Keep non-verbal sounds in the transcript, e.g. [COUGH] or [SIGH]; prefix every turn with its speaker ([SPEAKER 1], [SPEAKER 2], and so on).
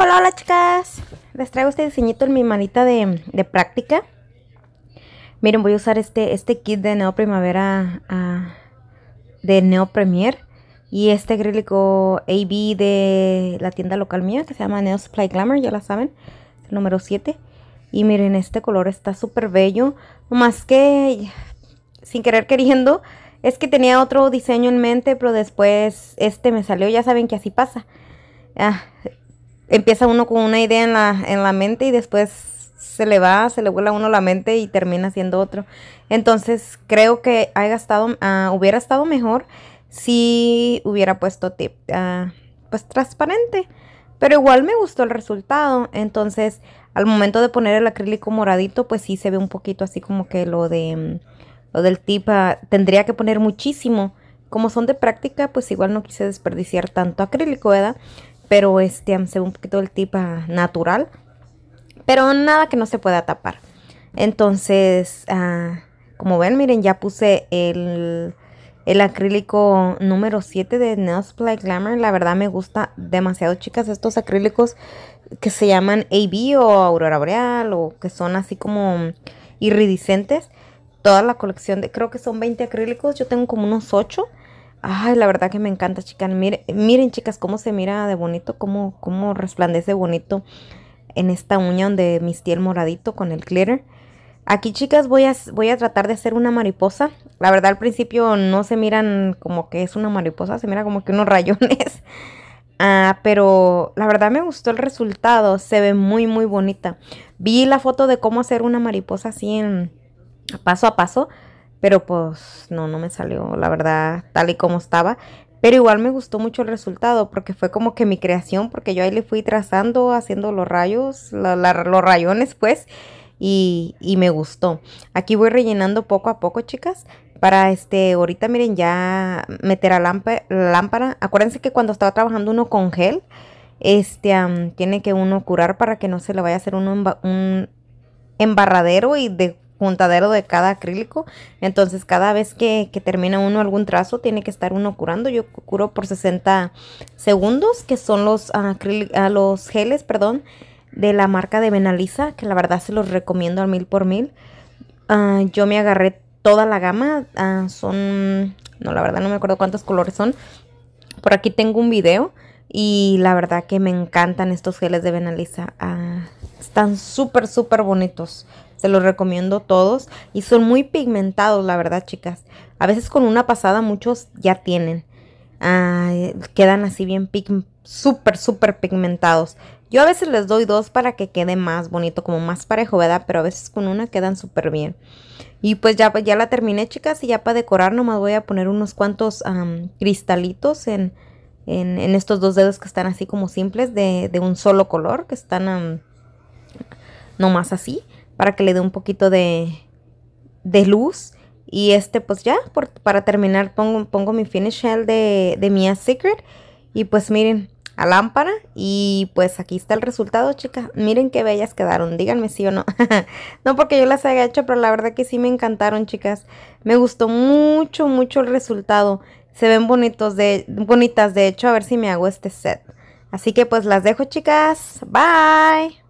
[SPEAKER 1] Hola, hola chicas. Les traigo este diseñito en mi manita de, práctica. Miren, voy a usar este, este kit de Neo Primavera ah, de Neo Premier. Y este acrílico AB de la tienda local mía que se llama Neo Supply Glamour, ya la saben. el número 7. Y miren, este color está súper bello. Más que sin querer queriendo, es que tenía otro diseño en mente, pero después este me salió. Ya saben que así pasa. Ah, empieza uno con una idea en la, en la mente y después se le va, se le vuela a uno la mente y termina siendo otro. Entonces creo que ah, hubiera estado mejor si hubiera puesto tip, ah, pues transparente. Pero igual me gustó el resultado. Entonces al momento de poner el acrílico moradito, pues sí se ve un poquito así como que lo de mm, lo del tip ah, tendría que poner muchísimo. Como son de práctica, pues igual no quise desperdiciar tanto acrílico, ¿verdad? pero este hace un poquito el tipo ah, natural, pero nada que no se pueda tapar. Entonces, ah, como ven, miren, ya puse el, acrílico número 7 de Nails play Glamour. La verdad me gusta demasiado, chicas, estos acrílicos que se llaman AB o Aurora Boreal o que son así como iridiscentes. Toda la colección de, creo que son 20 acrílicos, yo tengo como unos 8 Ay, la verdad que me encanta, chicas. Miren, chicas, cómo se mira de bonito, cómo, resplandece bonito en esta uña donde mis el moradito con el glitter. Aquí, chicas, voy a, voy a tratar de hacer una mariposa. La verdad, al principio no se miran como que es una mariposa, se mira como que unos [LAUGHS] rayones. Ah, pero la verdad me gustó el resultado, se ve muy, muy bonita. Vi la foto de cómo hacer una mariposa así en paso a paso pero pues no, no me salió, la verdad, tal y como estaba. Pero igual me gustó mucho el resultado porque fue como que mi creación, porque yo ahí le fui trazando, haciendo los rayos, los rayones pues, y, y, me gustó. Aquí voy rellenando poco a poco, chicas, para este, ahorita miren, ya meter a lámpara, lámpara. Acuérdense que cuando estaba trabajando uno con gel, este, tiene que uno curar para que no se le vaya a hacer un embarradero y de juntadero de cada acrílico. Entonces cada vez que, termina uno algún trazo tiene que estar uno curando. Yo curo por 60 segundos, que son los, a ah, los geles, perdón, de la marca de Benaliza, que la verdad se los recomiendo al mil por mil. Ah, yo me agarré toda la gama, ah, son, no, la verdad no me acuerdo cuántos colores son. Por aquí tengo un video y la verdad que me encantan estos geles de Benaliza. están súper, súper bonitos se los recomiendo todos y son muy pigmentados, la verdad, chicas. A veces con una pasada muchos ya tienen. Ah, eh, quedan así bien súper, súper pigmentados. Yo a veces les doy dos para que quede más bonito, como más parejo, ¿verdad? Pero a veces con una quedan súper bien. Y pues ya, ya la terminé, chicas. Y ya para decorar nomás voy a poner unos cuantos cristalitos en, estos dos dedos que están así como simples de, de un solo color, que están nomás así para que le dé un poquito de, luz. Y este, pues ya, para terminar, pongo, pongo mi finish shell de, de Mia Secret. Y pues miren, a lámpara. Y pues aquí está el resultado, chicas. Miren qué bellas quedaron. Díganme sí o no. [LAUGHS] no porque yo las haya hecho, pero la verdad que sí me encantaron, chicas. Me gustó mucho, mucho el resultado. Se ven bonitos de, bonitas, de hecho. A ver si me hago este set. Así que pues las dejo, chicas. Bye.